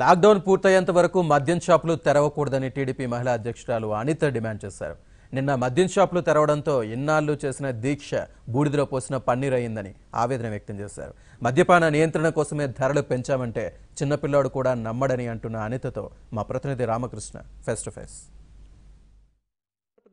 lockdown పూర్తయ్యేంత వరకు మద్యం షాపులు తెరవకూడదని టీడీపీ మహిళా అధ్యక్షురాలు అనిత డిమాండ్ చేశారు నిన్న మద్యం షాపులు తెరవడంతో ఇన్నాళ్ళు చేసిన దీక్ష బూడిదలో పోసిన పన్నీర్ అయిందని ఆవేదన వ్యక్తం చేశారు మద్యపాన నియంత్రణ కోసమే ధరలు పెంచామంటే చిన్నపిల్లాడు కూడా నమ్మడని అంటున్న అనితతో మా ప్రతినిధి రామకృష్ణ ఫేస్ టు ఫేస్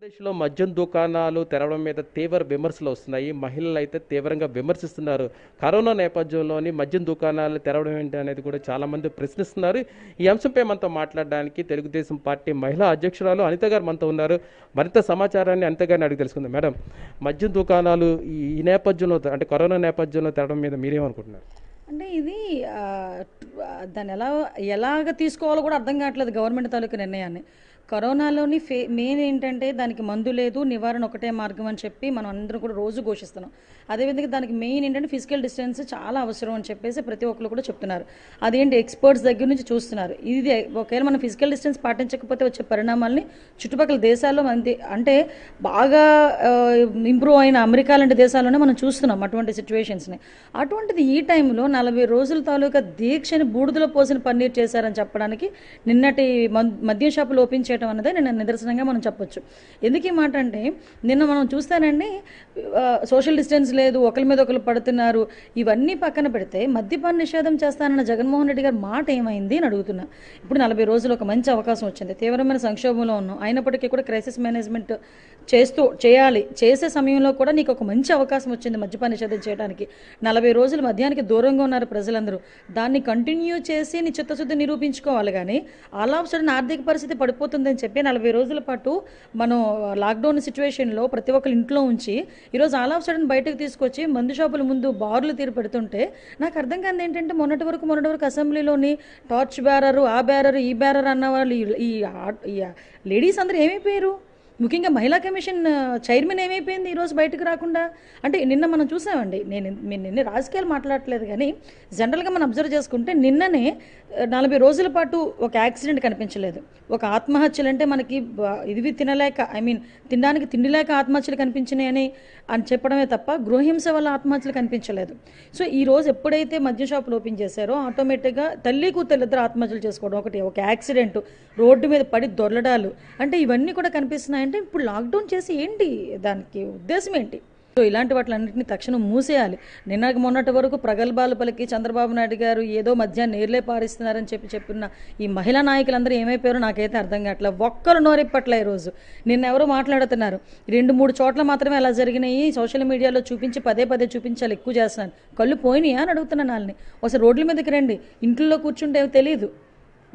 ఆంధ్రప్రదేశ్లో మద్యం దుకాణాలు తెరవడం మీద తీవ్ర విమర్శలు వస్తున్నాయి మహిళలు అయితే తీవ్రంగా విమర్శిస్తున్నారు కరోనా నేపథ్యంలోని మద్యం దుకాణాలు తెరవడం ఏంటి అనేది కూడా చాలామంది ప్రశ్నిస్తున్నారు ఈ అంశంపై మనతో మాట్లాడడానికి తెలుగుదేశం పార్టీ మహిళా అధ్యక్షురాలు అనిత గారు మనతో ఉన్నారు మరింత సమాచారాన్ని అనిత గారిని అడిగి తెలుసుకుందాం మేడం మద్యం దుకాణాలు ఈ నేపథ్యంలో అంటే కరోనా నేపథ్యంలో తెరవడం మీద మీరేమనుకుంటున్నారు అంటే ఇది దాన్ని ఎలా ఎలాగ తీసుకోవాలో కూడా అర్థం కావట్లేదు గవర్నమెంట్ తాలూకా నిర్ణయాన్ని కరోనాలోని ఫే మెయిన్ ఏంటంటే దానికి మందు లేదు నివారణ ఒకటే మార్గం అని చెప్పి మనం అందరం కూడా రోజు ఘోషిస్తున్నాం అదేవిధంగా దానికి మెయిన్ ఏంటంటే ఫిజికల్ డిస్టెన్స్ చాలా అవసరం అని చెప్పేసి ప్రతి ఒక్కరు కూడా చెప్తున్నారు అదేంటి ఎక్స్పర్ట్స్ దగ్గర నుంచి చూస్తున్నారు ఇది ఒకవేళ మనం ఫిజికల్ డిస్టెన్స్ పాటించకపోతే వచ్చే పరిణామాలని చుట్టుపక్కల దేశాల్లో అంతే అంటే బాగా ఇంప్రూవ్ అయిన అమెరికా లాంటి దేశాల్లోనే మనం చూస్తున్నాం అటువంటి సిచ్యువేషన్స్ని అటువంటిది ఈ టైంలో నలభై రోజుల తాలూకా దీక్షని బూడిదలో పోసిన పన్నీర్ చేశారని చెప్పడానికి నిన్నటి మద్యం షాపులు ఓపెన్ చేయటం అనేది నేను నిదర్శనంగా మనం చెప్పొచ్చు ఎందుకు ఈ మాట అంటే నిన్న మనం చూస్తానండి సోషల్ డిస్టెన్స్ లేదు ఒకరి మీద ఒకరు పడుతున్నారు ఇవన్నీ పక్కన పెడితే మద్యపాన నిషేధం చేస్తానన్న జగన్మోహన్ రెడ్డి గారు మాట ఏమైంది అని అడుగుతున్నా ఇప్పుడు నలభై రోజులు ఒక మంచి అవకాశం వచ్చింది తీవ్రమైన సంక్షోభంలో ఉన్నాం అయినప్పటికీ కూడా క్రైసిస్ మేనేజ్మెంట్ చేస్తూ చేయాలి చేసే సమయంలో కూడా నీకు ఒక మంచి అవకాశం వచ్చింది మద్యపాన నిషేధం చేయడానికి నలభై రోజులు మద్యానికి దూరంగా ఉన్నారు ప్రజలందరూ దాన్ని కంటిన్యూ చేసి నీ చిత్తశుద్ధి నిరూపించుకోవాలి కానీ ఆల్ ఆఫ్ సడన్ ఆర్థిక పరిస్థితి పడిపోతుంది ఉంటుందని చెప్పి నలభై రోజుల పాటు మనం లాక్డౌన్ సిచ్యువేషన్లో ప్రతి ఒక్కరు ఇంట్లో ఉంచి ఈరోజు ఆల్ ఆఫ్ సడన్ బయటకు తీసుకొచ్చి మందు షాపుల ముందు బార్లు తీరు పెడుతుంటే నాకు అర్థం కాదు ఏంటంటే మొన్నటి వరకు మొన్నటి వరకు అసెంబ్లీలోని టార్చ్ బ్యారరు ఆ బ్యారరు ఈ బ్యారర్ అన్న వాళ్ళు ఈ లేడీస్ అందరూ ఏమైపోయారు ముఖ్యంగా మహిళా కమిషన్ చైర్మన్ ఏమైపోయింది ఈరోజు బయటకు రాకుండా అంటే నిన్న మనం చూసామండి నేను నిన్న రాజకీయాలు మాట్లాడట్లేదు కానీ జనరల్గా మనం అబ్జర్వ్ చేసుకుంటే నిన్ననే నలభై రోజుల పాటు ఒక యాక్సిడెంట్ కనిపించలేదు ఒక ఆత్మహత్యలు అంటే మనకి ఇదివి తినలేక ఐ మీన్ తినడానికి తిండి లేక ఆత్మహత్యలు కనిపించినాయని అని చెప్పడమే తప్ప గృహహింస వల్ల ఆత్మహత్యలు కనిపించలేదు సో ఈ రోజు ఎప్పుడైతే మద్య షాపులు ఓపెన్ చేశారో ఆటోమేటిక్గా తల్లి కూతురు ఇద్దరు ఆత్మహత్యలు చేసుకోవడం ఒకటి ఒక యాక్సిడెంట్ రోడ్డు మీద పడి దొరలడాలు అంటే ఇవన్నీ కూడా కనిపిస్తున్నాయి అంటే ఇప్పుడు లాక్డౌన్ చేసి ఏంటి దానికి ఉద్దేశం ఏంటి సో ఇలాంటి వాటిలన్నింటినీ తక్షణం మూసేయాలి నిన్న మొన్నటి వరకు ప్రగల్భాలు పలికి చంద్రబాబు నాయుడు గారు ఏదో మధ్య నేర్లే పారిస్తున్నారని చెప్పి చెప్పిన ఈ మహిళా నాయకులందరూ ఏమైపోయారో నాకైతే అర్థం కావట్లే ఒక్కరు నోరెప్పట్లే ఈరోజు నిన్న ఎవరో మాట్లాడుతున్నారు రెండు మూడు చోట్ల మాత్రమే అలా జరిగినాయి సోషల్ మీడియాలో చూపించి పదే పదే చూపించాలి ఎక్కువ చేస్తున్నాను కళ్ళు పోయినాయా అని అడుగుతున్నాను వాళ్ళని ఒకసారి రోడ్ల మీదకి రండి ఇంట్లో కూర్చుంటే తెలియదు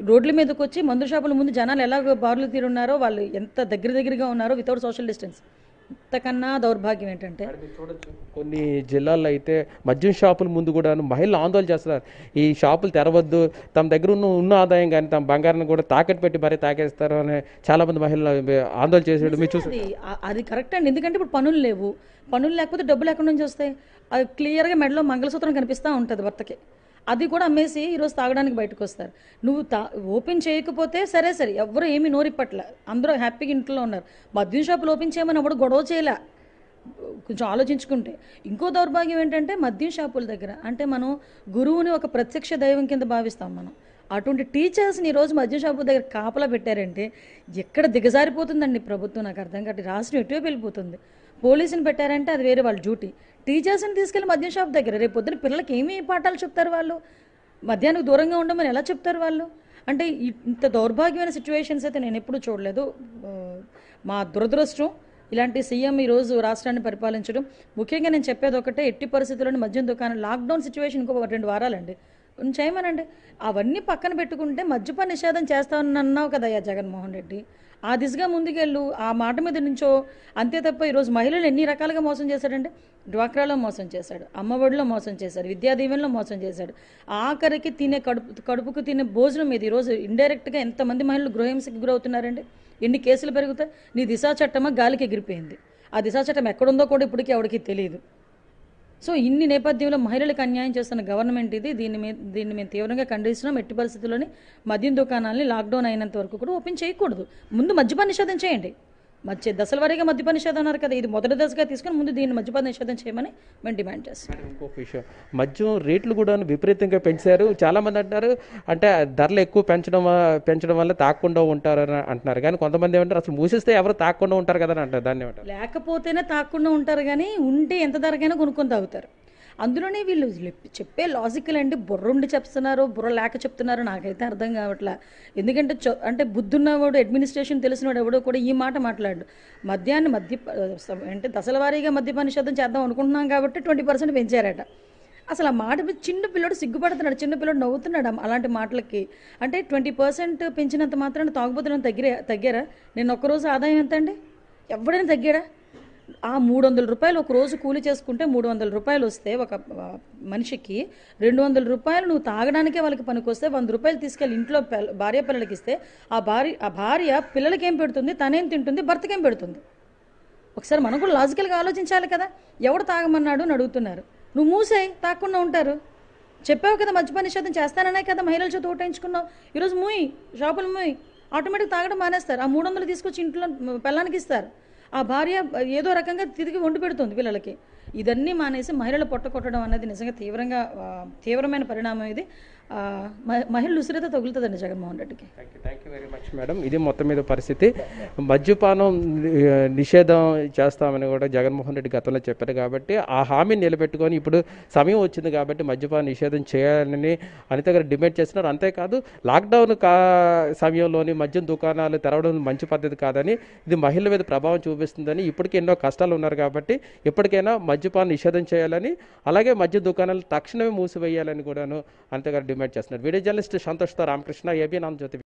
రోడ్ల మీదకి వచ్చి మందు షాపుల ముందు జనాలు ఎలా బారులు తీరున్నారో వాళ్ళు ఎంత దగ్గర దగ్గరగా ఉన్నారో వితౌట్ సోషల్ డిస్టెన్స్ ఇంతకన్నా దౌర్భాగ్యం ఏంటంటే చూడొచ్చు కొన్ని జిల్లాల్లో అయితే మద్యం షాపుల ముందు కూడా మహిళలు ఆందోళన చేస్తున్నారు ఈ షాపులు తెరవద్దు తమ దగ్గర ఉన్న ఉన్న ఆదాయం కానీ తమ బంగారాన్ని కూడా తాకట్టు పెట్టి మరీ తాకేస్తారు అని చాలా మంది మహిళలు ఆందోళన చేసేది మీరు చూసి అది కరెక్ట్ అండి ఎందుకంటే ఇప్పుడు పనులు లేవు పనులు లేకపోతే డబ్బులు ఎక్కడి నుంచి వస్తాయి అది క్లియర్గా మెడలో మంగళసూత్రం కనిపిస్తూ ఉంటుంది భర్తకి అది కూడా అమ్మేసి ఈరోజు తాగడానికి బయటకు వస్తారు నువ్వు తా ఓపెన్ చేయకపోతే సరే సరే ఎవరు ఏమి నోరిప్పట్లే అందరూ హ్యాపీగా ఇంట్లో ఉన్నారు మద్యం షాపులు ఓపెన్ చేయమని అప్పుడు గొడవ చేయలే కొంచెం ఆలోచించుకుంటే ఇంకో దౌర్భాగ్యం ఏంటంటే మద్యం షాపుల దగ్గర అంటే మనం గురువుని ఒక ప్రత్యక్ష దైవం కింద భావిస్తాం మనం అటువంటి టీచర్స్ని ఈరోజు మద్యం షాపు దగ్గర కాపలా పెట్టారంటే ఎక్కడ దిగజారిపోతుందండి ప్రభుత్వం నాకు అర్థం కాబట్టి రాసిన ఎటువైపు వెళ్ళిపోతుంది పోలీసుని పెట్టారంటే అది వేరే వాళ్ళ డ్యూటీ టీచర్స్ని తీసుకెళ్ళి మద్యం షాప్ దగ్గర రేపు పొద్దున పిల్లలకి ఏమి పాఠాలు చెప్తారు వాళ్ళు మధ్యాహ్నం దూరంగా ఉండమని ఎలా చెప్తారు వాళ్ళు అంటే ఇంత దౌర్భాగ్యమైన సిచ్యువేషన్స్ అయితే నేను ఎప్పుడూ చూడలేదు మా దురదృష్టం ఇలాంటి సీఎం ఈరోజు రాష్ట్రాన్ని పరిపాలించడం ముఖ్యంగా నేను చెప్పేది ఒకటే ఎట్టి పరిస్థితుల్లో మద్యం దుకాణం లాక్డౌన్ సిచ్యువేషన్ ఇంకో రెండు వారాలండి చేయమనండి అవన్నీ పక్కన పెట్టుకుంటే మద్యపాన నిషేధం చేస్తానన్నావు కదయ్యా జగన్మోహన్ రెడ్డి ఆ దిశగా ముందుకెళ్ళు ఆ మాట మీద నుంచో అంతే తప్ప ఈరోజు మహిళలు ఎన్ని రకాలుగా మోసం చేశాడంటే డ్వాక్రాలో మోసం చేశాడు అమ్మఒడిలో మోసం చేశాడు విద్యా దీవెనలో మోసం చేశాడు ఆఖరికి తినే కడుపు కడుపుకు తినే భోజనం మీద ఈరోజు ఇండైరెక్ట్గా ఎంతమంది మహిళలు గృహహింసకి గురవుతున్నారండి ఎన్ని కేసులు పెరుగుతాయి నీ దిశా చట్టమా గాలికి ఎగిరిపోయింది ఆ దిశా చట్టం ఎక్కడుందో కూడా ఇప్పటికీ ఎవరికి తెలియదు సో ఇన్ని నేపథ్యంలో మహిళలకు అన్యాయం చేస్తున్న గవర్నమెంట్ ఇది దీన్ని మీద దీన్ని మేము తీవ్రంగా ఖండిస్తున్నాం ఎట్టి పరిస్థితుల్లోని మద్యం దుకాణాలని లాక్డౌన్ అయినంత వరకు కూడా ఓపెన్ చేయకూడదు ముందు మద్యపాన్ని నిషేధం చేయండి మధ్య దశల వరకే మద్యపాన నిషేధం అన్నారు కదా ఇది మొదటి దశగా తీసుకుని ముందు దీన్ని మద్యపాన నిషేధం చేయమని మేము డిమాండ్ చేస్తాం ఇంకొక విషయం మద్యం రేట్లు కూడా విపరీతంగా పెంచారు చాలామంది అంటున్నారు అంటే ధరలు ఎక్కువ పెంచడం పెంచడం వల్ల తాకుండా ఉంటారు అని అంటున్నారు కానీ కొంతమంది ఏమంటారు అసలు మూసిస్తే ఎవరు తాకుండా ఉంటారు కదా అని అంటారు దాన్ని లేకపోతేనే తాకుండా ఉంటారు కానీ ఉంటే ఎంత ధరకైనా కొనుక్కొని తాగుతారు అందులోనే వీళ్ళు చెప్పే లాజికల్ అండి బుర్ర ఉండి చెప్తున్నారు బుర్ర లేక చెప్తున్నారు నాకైతే అర్థం కావట్లా ఎందుకంటే అంటే బుద్ధున్నవాడు అడ్మినిస్ట్రేషన్ తెలిసినవాడు ఎవడో కూడా ఈ మాట మాట్లాడు మద్యాన్ని మద్య అంటే దశల వారీగా శాతం చేద్దాం అనుకుంటున్నాం కాబట్టి ట్వంటీ పర్సెంట్ పెంచారట అసలు ఆ మాట చిన్న పిల్లడు సిగ్గుపడుతున్నాడు చిన్న పిల్లడు నవ్వుతున్నాడు అలాంటి మాటలకి అంటే ట్వంటీ పర్సెంట్ పెంచినంత మాత్రం తాగుబోతున్న తగ్గిరా తగ్గారా నేను ఒక్కరోజు ఆదాయం ఎంత అండి ఎవడైనా తగ్గాడా ఆ మూడు వందల రూపాయలు ఒక రోజు కూలి చేసుకుంటే మూడు వందల రూపాయలు వస్తే ఒక మనిషికి రెండు వందల రూపాయలు నువ్వు తాగడానికే వాళ్ళకి పనికొస్తే వంద రూపాయలు తీసుకెళ్ళి ఇంట్లో భార్య పిల్లలకి ఇస్తే ఆ భార్య ఆ భార్య పిల్లలకి ఏం పెడుతుంది తనేం తింటుంది భర్తకేం పెడుతుంది ఒకసారి మనం కూడా లాజికల్గా ఆలోచించాలి కదా ఎవడు తాగమన్నాడు అని అడుగుతున్నారు నువ్వు మూసేయి తాకుండా ఉంటారు చెప్పావు కదా మద్యపాన నిషేధం చేస్తాననే కదా మహిళల చేత ఓటేయించుకున్నావు ఈరోజు మూయి షాపులు మూయి ఆటోమేటిక్ తాగడం మానేస్తారు ఆ మూడు వందలు తీసుకొచ్చి ఇంట్లో పిల్లానికి ఇస్తారు ఆ భార్య ఏదో రకంగా తిరిగి వండి పెడుతుంది పిల్లలకి ఇదన్నీ మానేసి మహిళలు పొట్ట కొట్టడం అనేది నిజంగా తీవ్రంగా తీవ్రమైన పరిణామం ఇది మహిళలు ఉసిరిత తగులుతుందండి జగన్మోహన్ రెడ్డికి thank you very much madam ఇది మొత్తం మీద పరిస్థితి మద్యపానం నిషేధం చేస్తామని కూడా జగన్మోహన్ రెడ్డి గతంలో చెప్పారు కాబట్టి ఆ హామీని నిలబెట్టుకొని ఇప్పుడు సమయం వచ్చింది కాబట్టి మద్యపాన నిషేధం చేయాలని అనిత గారు డిమాండ్ చేస్తున్నారు అంతేకాదు లాక్డౌన్ కా సమయంలోని మద్యం దుకాణాలు తెరవడం మంచి పద్ధతి కాదని ఇది మహిళల మీద ప్రభావం చూపిస్తుందని ఇప్పటికీ ఎన్నో కష్టాలు ఉన్నారు కాబట్టి ఇప్పటికైనా మద్యపాన నిషేధం చేయాలని అలాగే మద్య దుకాణాలు తక్షణమే మూసివేయాలని కూడాను అంతేగారు ಮೆಟ್ ಜಸ್ನರ್ video journalist Santosh Ramakrishna ABN ಆನ್ ಜೊತೆ